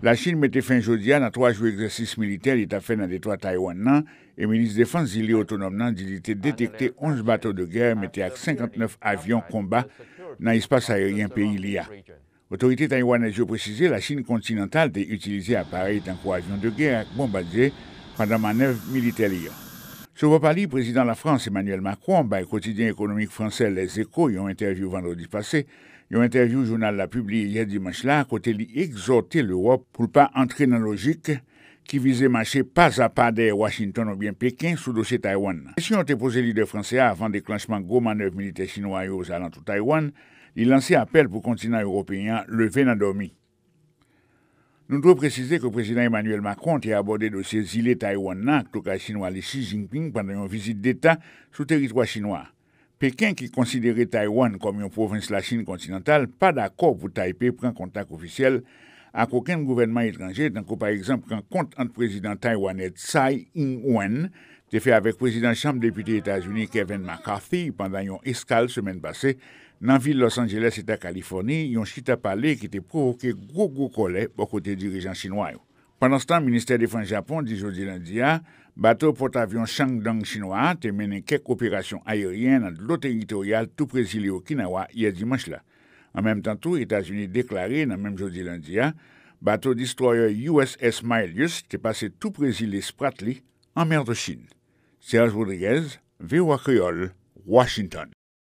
La Chine mette fin jodi an a 3 jou exercis militer li ta fe nan detwa Taiwan nan, e Ministre Defensi li otonom nan di li te detekte 11 bateau de ger mette ak 59 avyon komba nan espas ayerien pe ili a. Otorite Taiwan a jo precize, la Chine kontinental te utilize aparel tan kwa avyon de ger ak bombadze pandan manev militer li an. Se wapali, Prezident la France Emmanuel Macron baye Kotidien Ekonomik Fransel Les Echos yon interviw vendredi pase, Une interview journal l'a publié hier dimanche là, côté li l'Europe pour pas entrer dans la logique qui visait marcher pas à pas des Washington ou bien Pékin sous dossier Taïwan. Si on était posé leader français avant déclenchement gros manœuvre militaire chinois aux alentours de Taïwan, il lançait appel pour le continent européen levé endormi. Nous devons préciser que le président Emmanuel Macron a abordé le dossier îles Taïwan, tout cas chinois, Xi Jinping, pendant une visite d'État sous territoire chinois. Pekin ki konsidere Taiwan kom yon provins la chine kontinental, pa d'akop wou Taipei pren kontak ofisyel ak woken gouvenman yitranje, tan ko par exemple pren kont ant prezident Taiwan et Tsai Ing-wen te fe avek prezident chanm deputi Etasuni Kevin McCarthy pandan yon eskal semen basse nan vil Los Angeles et a Kaliforni yon chita pale ki te provoke gwo gwo kole bo kote dirijan chinois yo. Pendan stan, Ministèr Défense Japon di jodi lundi a, batou pot avyon Shang Dang chinois te menen kek operasyon ayerien nan lo teritorial tou prezili Okinawa yè dimanche la. An mèm tan tou, Etats-Unis deklaré nan mèm jodi lundi a, batou destroyer USS Milius te pase tou prezili Spratly an mer de Chine. Serge Rodriguez, VWK, Washington.